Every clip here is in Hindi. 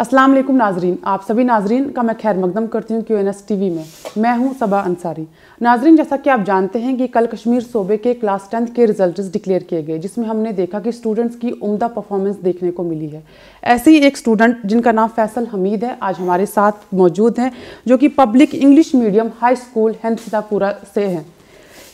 असलम नाजरीन आप सभी नाजरीन का मैं खैर मकदम करती हूँ Q N S T V में मैं हूँ सबा अंसारी नाजरीन जैसा कि आप जानते हैं कि कल कश्मीर सूबे के क्लास टेंथ के रिजल्ट डिक्लेयर किए गए जिसमें हमने देखा कि स्टूडेंट्स की उम्दा परफॉर्मेंस देखने को मिली है ऐसे ही एक स्टूडेंट जिनका नाम फैसल हमीद है आज हमारे साथ मौजूद हैं जो कि public English medium high school Hansitapora से हैं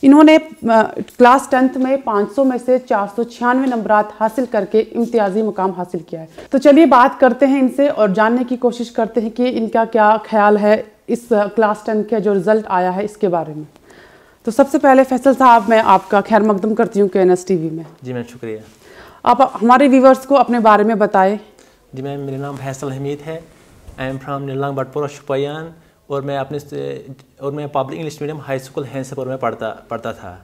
इन्होंने क्लास टेंथ में 500 में से चार सौ छियानवे नंबर हासिल करके इम्तियाजी मुकाम हासिल किया है तो चलिए बात करते हैं इनसे और जानने की कोशिश करते हैं कि इनका क्या ख्याल है इस क्लास टेंथ का जो रिज़ल्ट आया है इसके बारे में तो सबसे पहले फैसल साहब मैं आपका खैर मकदम करती हूँ के एन एस में जी मैं शुक्रिया आप हमारे व्यूवर्स को अपने बारे में बताएं जी मैम मेरा नाम फैसल हमीद है I am from Neelang Bhatpura Shopian और मैं अपने और मैं public English medium high school Hanspur में पढ़ता पढ़ता था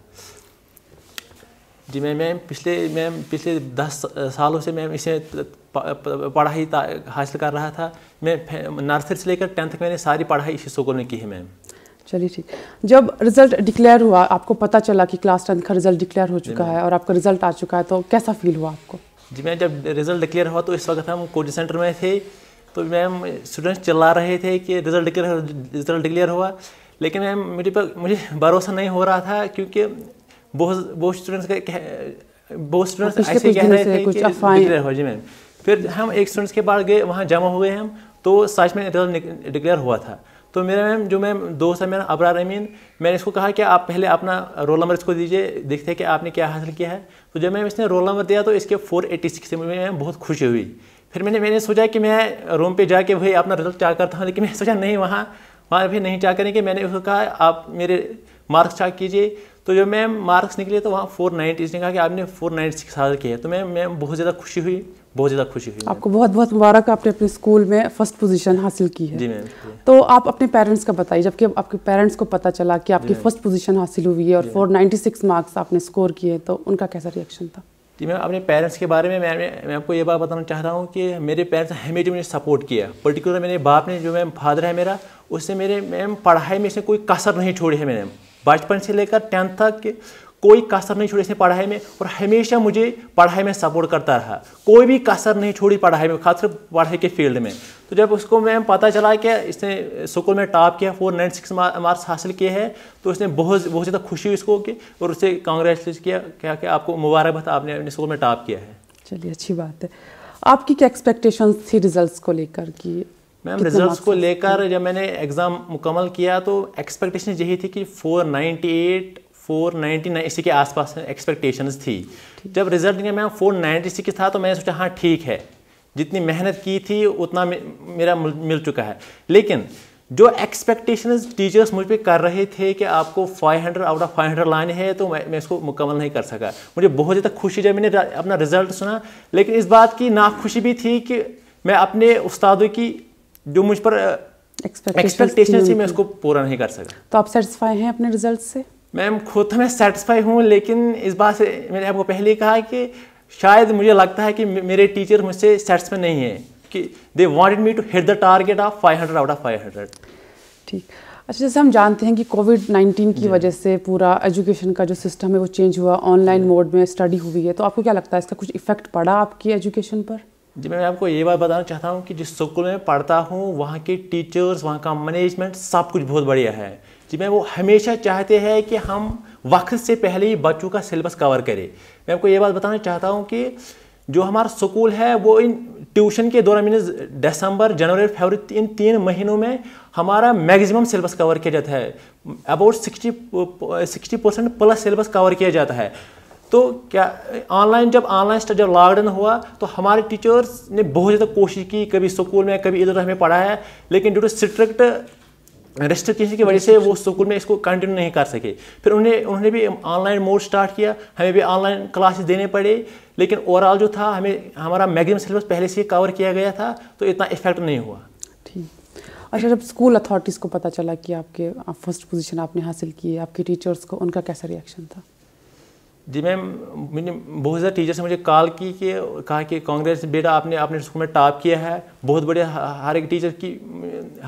जी मैं मैम पिछले मैम पिछले दस सालों से मैम इसे पढ़ाई हासिल कर रहा था मैं नर्सरी से लेकर टेंथ तक मैंने सारी पढ़ाई इसी स्कूल में की है मैम चलिए ठीक जब रिजल्ट डिक्लेयर हुआ आपको पता चला कि क्लास टेंथ का रिजल्ट डिक्लेयर हो चुका है और आपका रिजल्ट आ चुका है तो कैसा फील हुआ आपको जी मैम जब रिजल्ट डिक्लेयर हुआ तो इस वक्त हम कोचिंग सेंटर में थे तो मैम स्टूडेंट्स चिल्ला रहे थे कि रिज़ल्ट डिक्लेयर रिज़ल्ट डिक्लेयर हुआ लेकिन मैम मेरे पर मुझे भरोसा नहीं हो रहा था क्योंकि बहुत बहुत स्टूडेंट्स का बहुत स्टूडेंट्स ऐसे कह रहे थे डिक्लेयर हो जी मैम फिर हम एक स्टूडेंट्स के पास गए वहाँ जमा हुए हम तो सच में रिजल्ट डिक्लेयर हुआ था तो मेरा मैम जो मैम दोस्त है मेरा अबरार अमीन मैंने इसको कहा कि आप पहले अपना रोल नंबर इसको दीजिए देखते हैं कि आपने क्या हासिल किया है तो जब मैम इसने रोल नंबर दिया तो इसके फोर एटी सिक्स में मैम बहुत खुशी हुई फिर मैंने मैंने सोचा कि मैं रूम पे जाके वही अपना रिजल्ट चेक करता हूँ लेकिन मैंने सोचा नहीं वहाँ वहाँ भी नहीं चेक करेंगे मैंने उसको कहा आप मेरे मार्क्स चेक कीजिए तो जो मैम मार्क्स निकले तो वहाँ फोर नाइन्टी इसने कहा कि आपने फोर नाइन्टी सिक्स हासिल किया तो मैम मैम बहुत ज़्यादा खुशी हुई बहुत ज़्यादा खुशी हुई आपको बहुत बहुत मुबारक आपने अपने स्कूल में फर्स्ट पोजीशन हासिल की है जी मैम तो आप अपने पेरेंट्स का बताइए जबकि आपके पेरेंट्स को पता चला कि आपकी फर्स्ट पोजीशन हासिल हुई है और फोर नाइन्टी सिक्स मार्क्स आपने स्कोर किए तो उनका कैसा रिएक्शन था तो मैं अपने पेरेंट्स के बारे में मैं मैं आपको ये बात बताना चाहता हूँ कि मेरे पेरेंट्स हमेशा मुझे सपोर्ट किया पर्टिकुलर मेरे बाप ने जो मैम फादर है मेरा उससे मेरे मैम पढ़ाई में से कोई कसर नहीं छोड़ी है मैंने बचपन से लेकर टेंथ तक कोई कसर नहीं छोड़ी इसने पढ़ाई में और हमेशा मुझे पढ़ाई में सपोर्ट करता रहा कोई भी कसर नहीं छोड़ी पढ़ाई में खासकर पढ़ाई के फील्ड में तो जब उसको मैम पता चला कि इसने स्कूल में टॉप किया फोर नाइन सिक्स मार्क्स हासिल किए हैं तो उसने बहुत बहुत ज़्यादा खुशी हुई इसको कि और उसे कॉन्ग्रेचुलेट किया क्या कि आपको मुबारकबाद आपने अपने स्कूल में टॉप किया है चलिए अच्छी बात है आपकी क्या एक्सपेक्टेशन थी रिजल्ट्स को लेकर कि मैम रिजल्ट्स को लेकर जब मैंने एग्ज़ाम मुकम्मल किया तो एक्सपेक्टेशन यही थी कि 498 फोर नाइन्टी नाइन इसी के आसपास एक्सपेक्टेशन थी जब रिजल्ट निकला मैं फोर नाइन्टी सिक्स था तो मैंने सोचा हाँ ठीक है जितनी मेहनत की थी उतना मेरा मिल चुका है लेकिन जो एक्सपेक्टेशन टीचर्स मुझ पर कर रहे थे कि आपको 500 आउट ऑफ 500 लाने हैं तो मैं मैं इसको मुकम्मल नहीं कर सका मुझे बहुत ज़्यादा खुशी जब मैंने अपना रिजल्ट सुना लेकिन इस बात की नाखुशी भी थी कि मैं अपने उस्तादों की जो मुझ पर एक्सपेक्टेशन थी मैं उसको पूरा नहीं कर सका तो आप सेटिस्फाई हैं अपने रिजल्ट से मैम खुद तो मैं सेटिस्फाई हूँ लेकिन इस बात से मैंने आपको पहले ही कहा कि शायद मुझे लगता है कि मेरे टीचर मुझसे सेटिस्फाई नहीं है कि they wanted me to hit the target of five hundred out of five hundred ठीक अच्छा जैसे हम जानते हैं कि कोविड नाइन्टीन की वजह से पूरा एजुकेशन का जो सिस्टम है वो चेंज हुआ ऑनलाइन मोड में स्टडी हुई है तो आपको क्या लगता है इसका कुछ इफेक्ट पड़ा आपकी एजुकेशन पर जी मैं आपको ये बात बताना चाहता हूँ कि जिस स्कूल में पढ़ता हूँ वहाँ के टीचर्स वहाँ का मैनेजमेंट सब कुछ बहुत बढ़िया है जी मैम वो हमेशा चाहते हैं कि हम वक्त से पहले ही बच्चों का सिलेबस कवर करें मैं आपको ये बात बताना चाहता हूँ कि जो हमारा स्कूल है वो इन ट्यूशन के दौरान मीनस दिसंबर जनवरी फरवरी इन तीन महीनों में हमारा मैक्सिमम सिलेबस कवर किया जाता है about sixty sixty percent plus syllabus cover किया जाता है तो क्या ऑनलाइन जब ऑनलाइन स्टडी जब लॉकडाउन हुआ तो हमारे टीचर्स ने बहुत ज़्यादा कोशिश की कभी स्कूल में कभी इधर हमें पढ़ाया लेकिन ड्यू टू स्ट्रिक्ट रेस्ट्रिक्शन की वजह से वो स्कूल में इसको कंटिन्यू नहीं कर सके फिर उन्हें उन्होंने भी ऑनलाइन मोड स्टार्ट किया हमें भी ऑनलाइन क्लासेस देने पड़े लेकिन ओवरऑल जो था हमें हमारा मैगजिम सिलेबस पहले से कवर किया गया था तो इतना इफेक्ट नहीं हुआ ठीक अच्छा जब स्कूल अथॉरिटीज़ को पता चला कि आपके फर्स्ट पोजीशन आपने हासिल की है आपके टीचर्स को उनका कैसा रिएक्शन था जी मैम मैंने बहुत ज़्यादा टीचर से मुझे कॉल की कि कहा कि कांग्रेस बेटा आपने आपने स्कूल में टॉप किया है बहुत बढ़िया हर एक टीचर की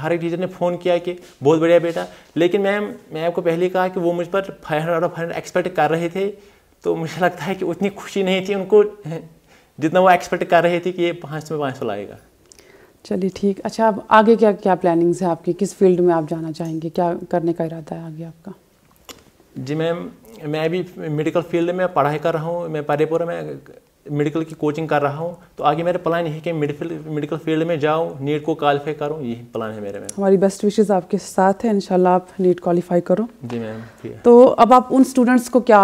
हर एक टीचर ने फ़ोन किया कि बहुत बढ़िया बेटा लेकिन मैम मैं आपको पहले कहा कि वो मुझ पर five hundred of hundred expect कर रहे थे तो मुझे लगता है कि उतनी खुशी नहीं थी उनको जितना वो एक्सपेक्ट कर रहे थे कि ये पाँच में पाँच सौ लाएगा चलिए ठीक अच्छा अब आगे क्या क्या प्लानिंग्स है आपकी किस फील्ड में आप जाना चाहेंगे क्या करने का इरादा है आगे आपका जी मैम मैं अभी मेडिकल फील्ड में पढ़ाई कर रहा हूँ मैं पारेपुरा में मेडिकल की कोचिंग कर रहा हूँ तो आगे मेरा प्लान है कि मेडिकल फील्ड में जाऊँ नीट को क्वालिफाई करूँ यही प्लान है मेरे में हमारी बेस्ट विशेज आपके साथ है इनशाला आप नीट क्वालिफाई करो जी मैम तो अब आप उन स्टूडेंट्स को क्या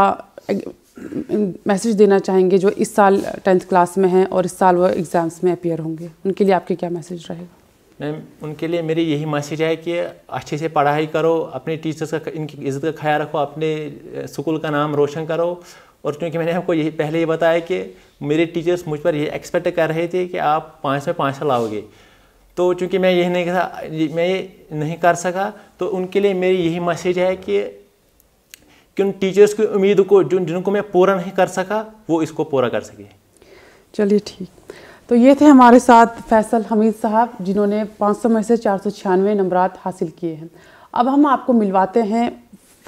मैसेज देना चाहेंगे जो इस साल टेंथ क्लास में हैं और इस साल वो एग्ज़ाम्स में अपियर होंगे उनके लिए आपके क्या मैसेज रहेगा मैम उनके लिए मेरी यही मैसेज है कि अच्छे से पढ़ाई करो अपने टीचर्स का इनकी इज्जत का ख्याल रखो अपने स्कूल का नाम रोशन करो और क्योंकि मैंने आपको यही पहले ही बताया कि मेरे टीचर्स मुझ पर ये एक्सपेक्ट कर रहे थे कि आप पाँच में पाँच लाओगे तो चूँकि मैं यही नहीं मैं ये नहीं कर सका तो उनके लिए मेरी यही मैसेज है कि कि उन टीचर्स की उम्मीद को जिन जिनको मैं पूरा नहीं कर सका वो इसको पूरा कर सके चलिए ठीक तो ये थे हमारे साथ फैसल हमीद साहब जिन्होंने पाँच सौ में से चार सौ छियानवे नंबर हासिल किए हैं अब हम आपको मिलवाते हैं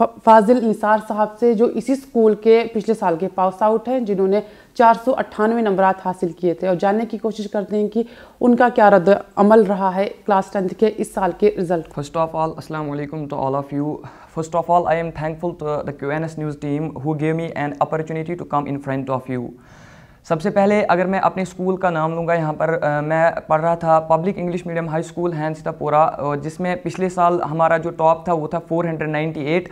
फाजिल निसार साहब से जो इसी स्कूल के पिछले साल के पास आउट हैं जिन्होंने चार सौ अट्ठानवे नंबर हासिल किए थे और जानने की कोशिश करते हैं कि उनका क्या रद्द अमल रहा है क्लास टेंथ के इस साल के रिजल्ट फर्स्ट ऑफ ऑल अस्सलाम वालेकुम to all of you first of all I am thankful to the Q N S news team who gave me an opportunity to come in front of you सबसे पहले अगर मैं अपने स्कूल का नाम लूँगा यहाँ पर आ, मैं पढ़ रहा था public English medium high school Hansitapora जिसमें पिछले साल हमारा जो टॉप था वो था 498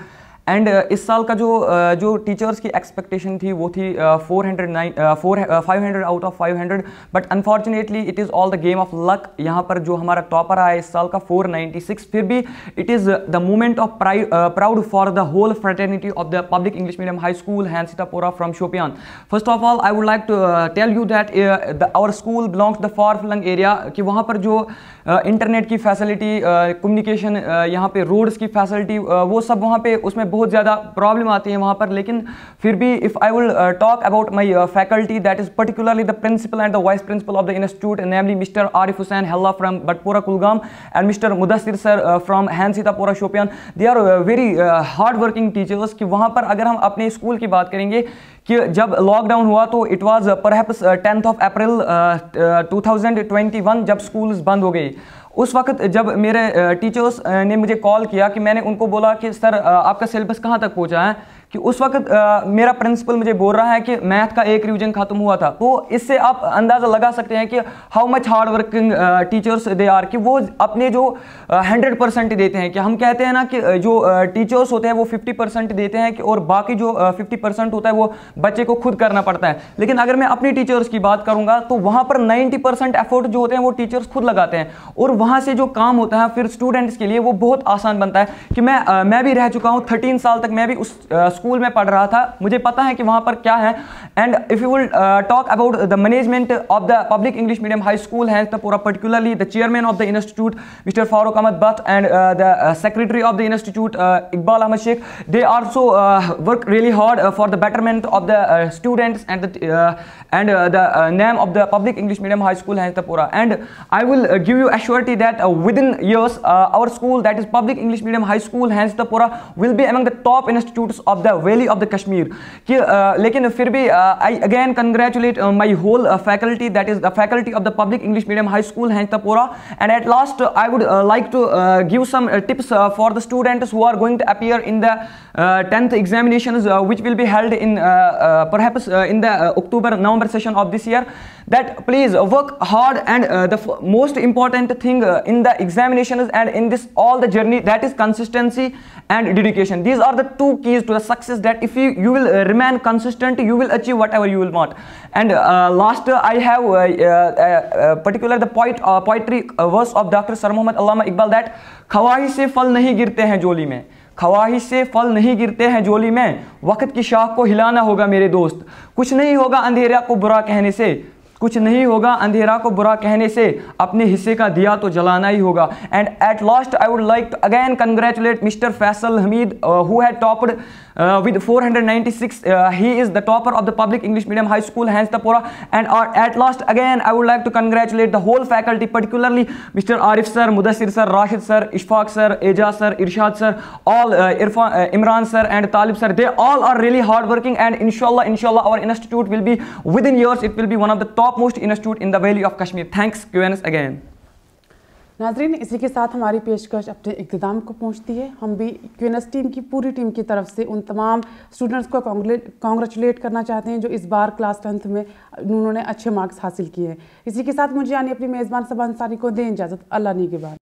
एंड uh, इस साल का जो uh, जो टीचर्स की एक्सपेक्टेशन थी वो थी four hundred nine four five hundred out of five hundred but unfortunately it is all the game of luck यहाँ पर जो हमारा टॉपर आया इस साल का फोर नाइन्टी सिक्स फिर भी it is the moment of proud for the whole fraternity of the public English medium high school Hansitapora from Shopian first of all I would like to tell you that our school belongs the far flung area कि वहाँ पर जो इंटरनेट uh, की फैसिलिटी कम्युनिकेशन uh, uh, यहाँ पे रोड्स की फैसिलिटी uh, वो सब वहाँ पे उसमें बहुत ज़्यादा प्रॉब्लम आती है वहाँ पर लेकिन फिर भी if I will talk about my faculty that is particularly the principal and the vice principal of the institute namely mister Arif Hussain Hella from Batpora Kulgam and mister Mudasir sir from Hansitapora Shopian they are very hard working teachers कि वहाँ पर अगर हम अपने स्कूल की बात करेंगे कि जब लॉकडाउन हुआ तो इट वाज पर टेंथ ऑफ अप्रैल 2021 जब स्कूल्स बंद हो गए उस वक्त जब मेरे टीचर्स uh, uh, ने मुझे कॉल किया कि मैंने उनको बोला कि सर uh, आपका सिलेबस कहाँ तक पहुँचा है कि उस वक्त आ, मेरा प्रिंसिपल मुझे बोल रहा है कि मैथ का एक रिविजन खत्म हुआ था तो इससे आप अंदाज़ा लगा सकते हैं कि how much hard working teachers they are कि वो अपने जो हंड्रेड परसेंट देते हैं कि हम कहते हैं ना कि जो टीचर्स होते हैं वो फिफ्टी परसेंट देते हैं कि और बाकी जो फिफ्टी परसेंट होता है वो बच्चे को खुद करना पड़ता है लेकिन अगर मैं अपनी टीचर्स की बात करूँगा तो वहाँ पर नाइन्टी परसेंट एफर्ट जो होते हैं वो टीचर्स खुद लगाते हैं और वहाँ से जो काम होता है फिर स्टूडेंट्स के लिए वो बहुत आसान बनता है कि मैं मैं भी रह चुका हूँ थर्टीन साल तक मैं भी उस स्कूल में पढ़ रहा था मुझे पता है कि वहाँ पर क्या है and if you will talk about the management of the public English medium high school है पूरा particularly the chairman of the institute mister Farooq Ahmad Butt and the secretary of the institute Iqbal Ahmad Sheikh they also work really hard for the betterment of the students and and the name of the public English medium high school है पूरा and I will give you assurity that within years our school that is public English medium high school Hansitapora will be among the top institute of the the valley of the Kashmir कि लेकिन फिर भी I again congratulate my whole faculty that is the faculty of the public English medium high school Hansitapora and at last I would like to give some tips for the students who are going to appear in the 10th uh, examinations uh, which will be held in uh, perhaps in the October November session of this year that please work hard and the most important thing in the examinations and in this all the journey that is consistency and dedication these are the two keys to the success that if you you will remain consistent you will achieve whatever you will want and last I have particular the poet, poetry verse of Dr. Sir Muhammad Allama Iqbal that खवाही se fal nahi गिरते हैं जोली ख्वाहिश से फल नहीं गिरते हैं जोली में वक्त की शाख को हिलाना होगा मेरे दोस्त कुछ नहीं होगा अंधेरा को बुरा कहने से कुछ नहीं होगा अंधेरा को बुरा कहने से अपने हिस्से का दिया तो जलाना ही होगा and at last I would like to again congratulate mister Faisal Hameed who had topped with 496 he is the topper of the public English medium high school Hansitapora and at last again I would like to congratulate the whole faculty particularly mister Arif sir Mudasir sir Rashid sir Ishfaq sir Ejaz sir Irshad sir all Irfan Imran sir and Talib sir they all are really hard working and इनशाला इनशाला our institute will be within years it will be one of the top topmost institute in the valley of Kashmir thanks QNS again नाजरीन इसी के साथ हमारी पेशकश अपने इख्ताम को पहुंचती है हम भी क्यूनस टीम की पूरी टीम की तरफ से उन तमाम स्टूडेंट्स को कॉन्ग्रेचुलेट करना चाहते हैं जो इस बार क्लास टेंथ में उन्होंने अच्छे मार्क्स हासिल किए हैं इसी के साथ मुझे यानी अपनी मेज़बान सबा अंसारी को दें इजाज़त अल्लाह ने के बाद